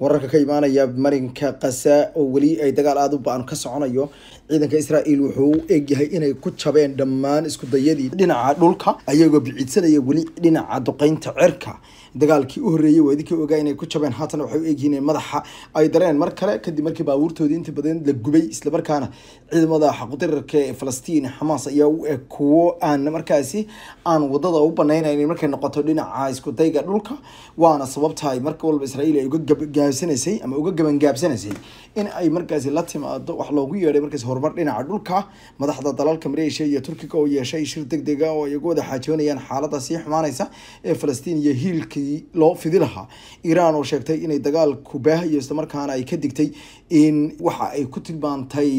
wararka ka imaanaya marinka kasa oo weli ay dagaal aada u ba-an ka soconayo ciidanka israael wuxuu u egyahay inay ku jabeen dhammaan iskudayadii dhinaca dhulka ayagoo biciidsanaya weli dhinaca duqeynta cerka dagaalkii u horreeyey waa idinkii ogaa inay ku jabeen haatana waxay u egyihiin in madaxa ay dareen mar kale kadib markii baabuurtoodii inta badan la gubay islamarkaana ciidamada xaqudirarka ee falastiin xamaas ayaa u eg kuwo aan markaasi aan wadada u banayna inay markay noqoto dhinaca isku dayga dhulka waana sababta ay mar walba israiil ay uga gaabsanaysay ama uga gabangaabsanaysay in ay markaasi la timaado wax loogu yeedhay markaas horumar dhinaca dhulka madaxda dalalka mareeshiya iyo turkiga oo yeeshay shir degdeg ah oo ay uga wada xaajoonayaan xaalada sii xumaanaysa ee falastiin iyo hiilkii loo fidi lahaa iiraan oo sheegtay inay dagaalku baahayo islamarkaana ay ka digtay in waxa ay ku tilmaantay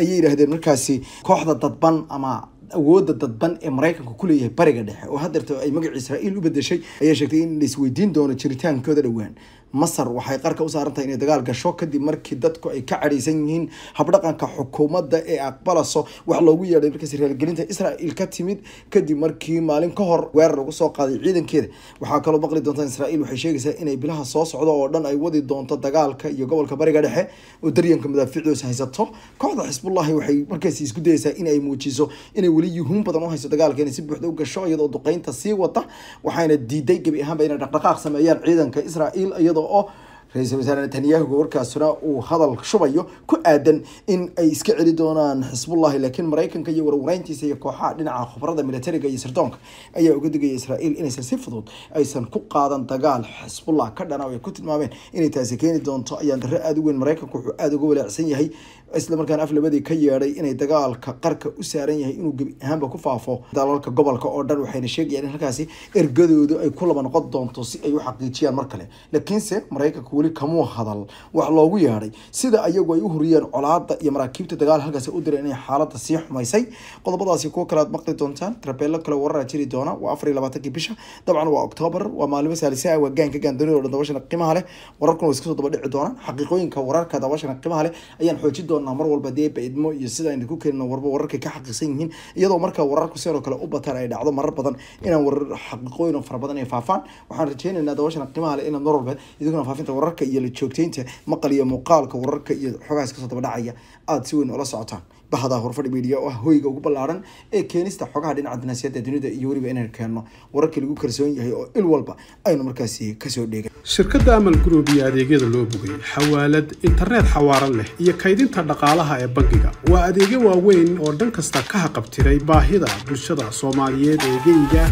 ayay yidhaahdeen markaasi kooxda dadban ama awoodda dadban ee maraykanka ku leeyahay bariga dhexe oo haddeerta ay magaca israa'iil u bedeshay ayaa sheegtay in laisweydiin doono jiritaankooda dhowaan masar waxay qarka u saarantahay inay dagaal gasho kadib markii dadku ay ka cadhaysan yihiin habdhaqanka xukuumadda ee aqbalaso wax loogu yeedhay markaas reergelinta israael ka timid kadib markii maalin ka hor weerar lagu soo qaaday ciidankeeda waxaa kaloo maqli doonta israail waxay sheegaysaa inay bilaha soo socdo oo dhan ay wadi doonto dagaalka iyo gobolka bariga dhexe oo daryanka madaafiicdoosa haysato kooxda xisbullahi waxay markaasi isku dayeysaa inay muujiso inay weli yuhuun badan u hayso dagaalka inay si buuxda u gasho iyadoo duqeynta sii wata waxaana diiday gebi ahaanba inay dhaqdhaqaaq sameeyaan ciidanka israael iyadoo iyada oo ra-iisul wasaare netanyahu warkaasuna uu hadal shubayo ku aadan in ay iska celi doonaan xisbullahi laakiin maraykanka iyo warwareyntiisa iyo kooxaha dhinaca khubarada militariga iyo sirdoonka ayaa uga digaya israel inaysan si fudud aysan ku qaadan dagaal xisbullah ka dhana oo ay ku tilmaameen inay taasi keeni doonto ayaan darro aada u weyn maraykanka wuxuu aada uga walaacsan yahay islamarkaana aflabadii ka yeedhay inay dagaalka qarka u saaran yahay inuu gebi ahaanba ku faafo dalalka gobolka oo dhan waxayna sheegayaan in halkaasi ergadoodu ay ku noqon doonto si ay u xaqiijiyaan mar kale laakiinse maraykanka weli kamuu hadal wax loogu yeedhay sida ayagu ay u huriyeen colaada iyo maraakiibta dagaal halkaasi u direen inay xaalada sii xumaysay qodobadaasi kuwo kale aad maqli doontaan tarbeelo kale warara jiri doona waa afar iyo labaatankii bisha dabcan waa oktoobar waa maalimo saalisa waa gaanka gaandonida dhan dabashana qiimaha leh wararkuna waa iska soo daba dhici doonaan xaqiiqooyinka wararka dabashana qiimaha leh ayaan xoojin doona doonaa mar walba dee baidmo iyo sida aynu ku keenino warba wararkay ka xaqiiqsan yihiin iyadoo markaa wararku sidoo kale u bataan ay dhacdo marar badan inaan warar xaqiiqooyin fara badan ay faafaan waxaan rajeynaynaa daawashana qiimaha leh inaad mar walba idinkuna faafinta wararka iyo la joogteynta maqal iyo muuqaalka wararka iyo xogahaas kasoo daba dhacaya aada si weyn ula socotaan bahda horfadhi media oo ah hoyga ugu ballaaran ee keenista xogaha dhinaca dinaasiyadda dunida iyo weliba inaynu keenno wararkii lagu kalsoon yahay oo il walba aynu markaasi kasoo dheegan shirkadda amal group iyo adeegyada loo bogay xawaalad internet xawaaran leh iyo kaydinta dhaqaalaha ee bangiga waa adeegyo waaweyn oo dhan kasta ka haqabtiray baahida bulshada soomaaliyeed ee geyga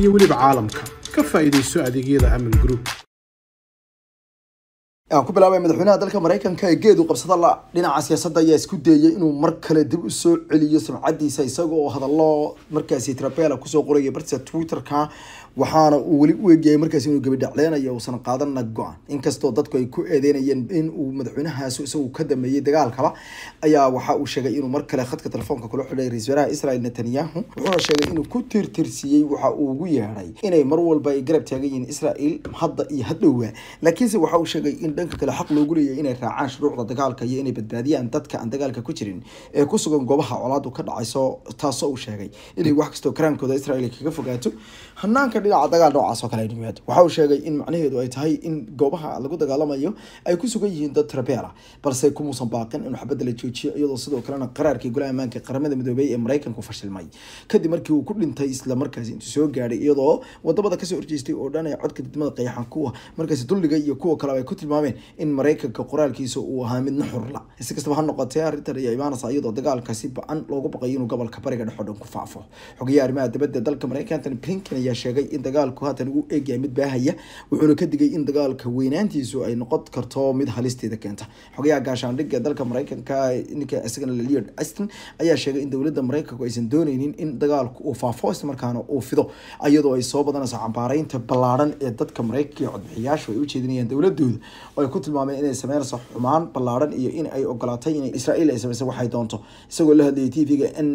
iyo weliba caalamka ka faa'iidayso adeegyada aman group aan ku bilaabay madaxweynaha dalka maraykanka ee geed u qabsada la dhinaca siyaasadda ayaa isku deeyay inuu mar kale dib u soo celiyo sumcadiisa isaga oo hadallo markaasi trabela kusoo qoraya bartiisa twitter waxaana uu weli u eegyahay markaasi inuu gebi uusan qaadanna go-an inkastoo dadku ay ku eedeynayeen in uu madaxweynahaas isagu ka dameeyey dagaalkaba ayaa waxa uu sheegay inuu mar kale khadka telefoonka kula xidhay ra-isul israel netanyahu wuxuuna sheegay inuu ku tirtirsiiyey waxa uu ugu yeedhay inay mar walba ay garab taagan yihiin israel hadda iyo hadhowba laakiinse waxa uu sheegay in in dhanka kale xaq loogu leeyahay inay raacaan shuruucda dagaalka iyo inay badbaadiyaan dadka aan dagaalka ku jirin ee ku sugan goobaha colaadu ka dhacayso taasoo uu sheegay inay wax kastoo karaankooda israel kaga fogaato hanaanka dhinaca dagaal noocaas oo kale aynu waxa uu sheegay in macnaheedu ay tahay in goobaha lagu dagaalamayo ay ku sugan yihiin dad trabeela balse kumuusan baaqin in waxbadda la joojiyo iyadoo sidoo kalena qaraarkii golaha ammaanka qaramada midoobay ee maraykanku fashilmay kadib markii uu ku dhintay isla markaasi intuu soo gaadhay iyadoo wadamada kasoo horjeestay oo dhan ee codka didmada qeyaxan kuwa markaasi dulliga iyo kuwa kale ay ku tilmaamay tilmaameen in maraykanka qoraalkiisa uu ahaa midna xurla si kastaba ha noqotee arrintan iyo imaanaysa iyadoo dagaalka ba-an loogu baqay inuu gobolka bariga dhex dhan ku faafo xogayaha arrimaha dibadda dalka maraykan antony blinken ayaa sheegay in dagaalku haatan ugu eegaya mid baahaya wuxuuna ka digay in dagaalka weynaantiisu ay noqon karto mid halisteeda keenta xogayaha gaashaandhigga dalka maraykanka ninka isagana leliard aston ayaa sheegay in dowladda maraykanku aysan dooneynin in dagaalku uu faafo islamarkaana uu fido iyadoo ay soo badanayso cambaareynta ballaaran ee dadka maraykanka codbixiyaashu ay u jeedinayaan dowladooda oo ay ku tilmaameen inay sameynayso xumaan ballaaran iyo in ay ogolaatay in israa'iil ay samaysa waxay doonto isagoo la hadlayay v ga n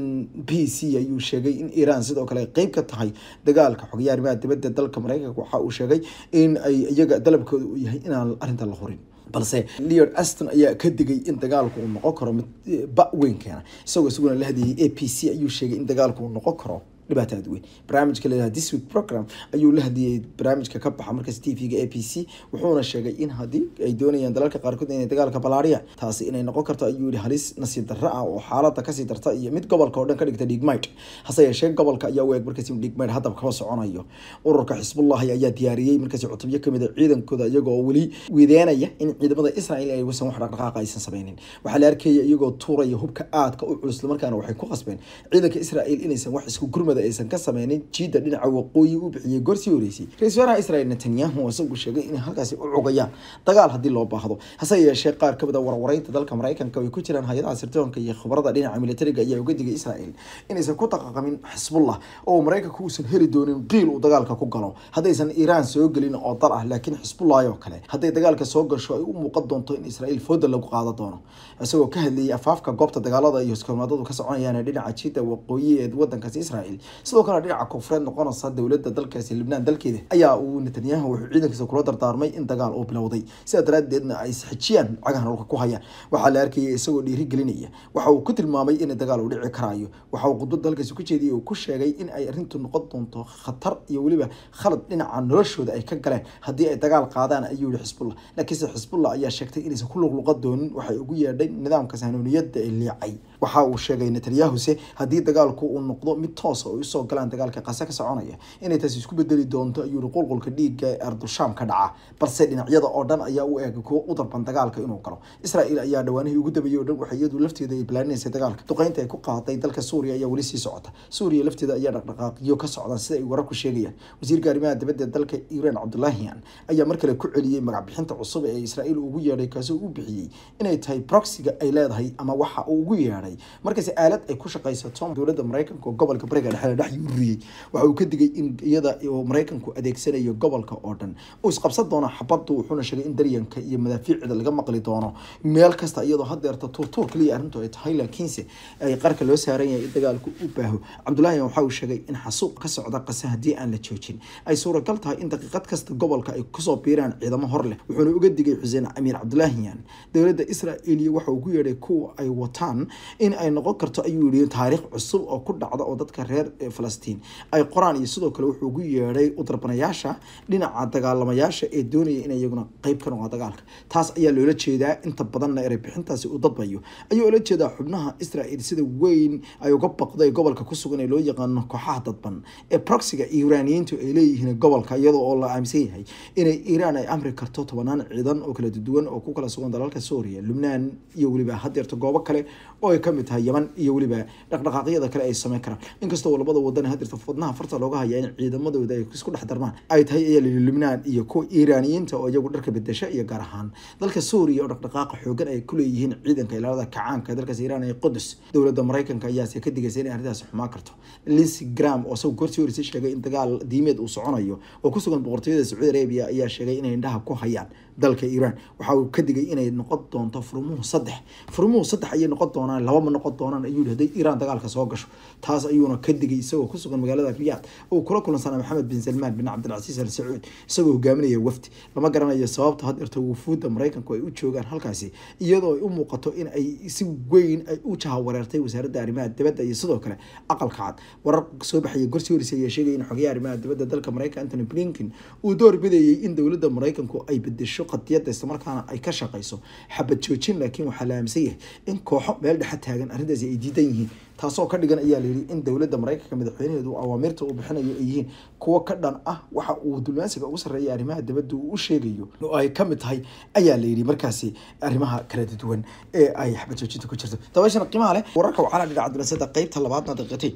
b c ayuu sheegay in iiraan sidoo kale qeyb ka tahay dagaalka xogaye arrimaha dibadda dalka maraykanka waxa uu sheegay in ay iyaga dalabkooda uu yahay inaan arrinta la hurin balse leod aston ayaa ka digay in dagaalku uu noqon karo mid eh, ba weyn keena isagoo isaguna la hadlayay a p c ayuu sheegay in dagaalku uu noqon karo dhibaato aad weyn barnaamijka layidhaha this week program ayuu la hadliyey barnaamijka ka baxa markaas t v-ga a b c wuxuuna sheegay in haddii ay doonayaan dalalka qaarkood inay dagaalka balaariya taasi inay noqon karto ayuu yihi halis nasiib darro ah oo xaalada kasii darta iyo mid gobolka oo dhan ka dhigta dhigmayd hase yeeshee gobolka ayaa u eeg markaas in dhigmayd haddaba kama soconayo ururka xisbullahi ayaa diyaariyey markaasi cutubyo kamid a ah ciidankooda iyagoo weli wideenaya in ciidamada israel ay wasan wax dhaqdhaqaaqa aysan sameynin waxaa la arkaya iyagoo tuuraya hubka aadka u culus markaana waxay ku qasbeen ciidanka israel inaysan wax isku gurmada duqoobada aysan ka sameynin jiidda dhinaca waqooyi u bixiyey gorsii horeysay ra-isul waaraha israel netanyahu oo isagu sheegay inay halkaasi u cugayaan dagaal haddii loo baahdo hase yeeshee qaar ka mid ah a dalka maraykanka oo ku jiraan hay-adaha sirdoonka iyo khubarada dhinaca militariga ayaa uga digay israel inaysan ku daqaqamin xisbullah oo maraykanka uusan heli doonin qiil uu dagaalka ku galo haddaysan iiraan soo gelin oo dar ah laakiin xisbullahi oo kale hadday dagaalka soo gasho ay u muuqan doonto in israel fooda lagu qaado doono isagoo ka hadleeyay afaafka goobta dagaalada iyo iskomaadadu ka soconayaan dhinaca jiidda waqooyi ee wadankaasi israel sidoo kale dhinaca koonfureed noqonaysa dowlada dalkaasi libnaan dalkeeda ayaa uu netanyahu wuxuu ciidankiisa kula dardaarmay in dagaal uu bilowday sidaa daraadeedna ay isxijiyaan cagahan hulka ku haya waxaa la arkaya isagoo dhiirigelinaya waxa uu ku tilmaamay in dagaal uu dhici karaayo waxa uu khudbad dalkaasi ku jeediyay uu ku sheegay in ay arrintu noqon doonto khatar iyo weliba khalad dhinaca noloshooda ay ka galeen haddii ay dagaal qaadaan ayuu yihi xisbullah laakiinse xisbullah ayaa sheegtay inaysan ku luqluqa doonin waxay ugu yeedhay nidaamka sahanuuniyada ee liicay waxa uu sheegay netanyahu haddii dagaalku uu noqdo mid toos oo usoo galaan dagaalka qase ka soconaya inay taasi isku bedeli doonto ayuu uri qulqulka dhiigga ee ardushaam ka dhaca balse dhinacyada oo dhan ayaa u eega kuwa u dalban dagaalka inuu galo israel ayaa dhawaanihii ugu dambeeyay oo dhan waxay iyadu lafteeda ay balaaninaysa dagaalka duqeynta ay ku qaaday dalka suuriya ayaa weli sii socota suuriya lafteeda ayaa dhaqdhaqaaqiyo ka socdaan sida ay wararku sheegayaan wasiir gaarimaha dibadda dalka iran cabdulahian ayaa mar kale ku celiyey magacbixinta cusub ee israel ugu yeedhay kaasoo u bixiyey inay tahay proxiga ay leedahay ama waxa uu ugu yeedhay markaase aalad ay ku shaqeysato dowladda maraykanka oo gobolka brigad xala dhex yuriyey waxa uu ka digay in iyada oo maraykanku adeegsanayo gobolka oo dhan uu isqabsan doono xabaddu wuxuuna sheegay in daryanka iyo madaafiicda laga maqli doono meel kasta iyadoo hadeerta tuurtuur kaliya arrintu ay tahay laakiinse ay qarka loo saaran yahay in dagaalku u baaho cabdulaahi waxa uu sheegay in xasuuq ka socda qasa haddii aan la joojin ay suuragal tahay in daqiiqad kasta gobolka ay kusoo biiraan ciidamo hor leh wuxuuna uga digay xuseen amiir cabdulaahiyan dowladda israa'iil waxa uu ku yeedhay kuwa ay wataan in ay noqon karto ayuu yidhi taariikh cusub oo ku dhacda oo dadka reer ee falastiin ay qoraan iyo sidoo kale wuxuu ugu yeedhay u darbanayaasha dhinaca dagaalamayaasha ee doonaya in iyaguna qeyb ka noqda dagaalka taas ayaa loola jeedaa inta badanna erey bixintaasi uu dadbayo ayuu ola jeedaa xubnaha israel sida weyn ay uga baqday gobolka kusugan ee loo yaqaano kooxaha dadban ee proxiga iraniyiintu ay leeyihiin gobolka iyadoo oo la aaminsan yahay inay iiraan ay amri karto tobanaan ciidan oo kala duwan oo ku kala sugan dalalka suuriya lubnaan iyo weliba hadeerta goobo kale oo ay kamid tahay yeman iyo weliba dhaqdhaqaaqyada kale ay sameyn karaan inkastoo labada wadan hadirta fodnaha farta looga haya in ciidamadooda ay isku dhex darmaan ay tahay iyali lubnaan iyo kuwa iiraaniyiinta oo iyagu dharka bedesha iyo gaar ahaan dalka suuriya oo dhaqdhaqaaqa xoogan ay ku leeyihiin ciidanka ilaalada kacaanka ee dalkaas iiraan ee qudus dowladda maraykanka ayaase ka digaysa inay arrintaasi xumaan karto lis gram oo isagu goortii horeysa sheegay in dagaal diimeed uu soconayo oo ku sugan boqortooyada sacuudi arabiya ayaa sheegay inay indhaha ku hayaan dalka iiraan waxa uu ka digay inay noqon doonto furmuhu saddex furmuhu saddex ayay noqon doonaan laba ma noqon doonaan ayuu yidhi hadday iiraan dagaalka soo gasho taas ayuuna ka digay isagoo ku magaalada riyaad uu kula kulansana maxamed bin salmaan bin cabdilcasiis al sacuud isagoo hogaaminaya wafdi lama garanayo sababta hadeerto wufuudda maraykanku ay u joogaan halkaasi iyadoo ay u muuqato in ay si weyn ay u jahawareertay wasaaradda arrimaha dibadda iyo sidoo kale aqalka cad warar soo baxaya gorsi horis ayaa sheegaya in xogayaha arrimaha dibadda dalka maraykan antony blinken uu door bidayay in dowladda maraykanku ay bedesho qadiyada islamarkaana ay ka shaqayso xabad joojin laakiin waxaa la aaminsan yahay in kooxo meel dhexa taagan arintaasi ay diidan yihiin taasoo ka dhigan ayaa layidhi in dowladda maraykanka madaxweynaheedu awaamirta uu bixinayo ay yihiin kuwo ka dhan ah waxa uu dulmaansiga ugu sarreeya arrimaha dibadda uu u sheegayo oo ay ka mid tahay ayaa layidhi markaasi arrimaha kala duwan ee ay xabad joojinta ku jirto dabeeshana qiimaha leh wararka wacala dhinaca dulasada qeybta labaadna daqiiqatay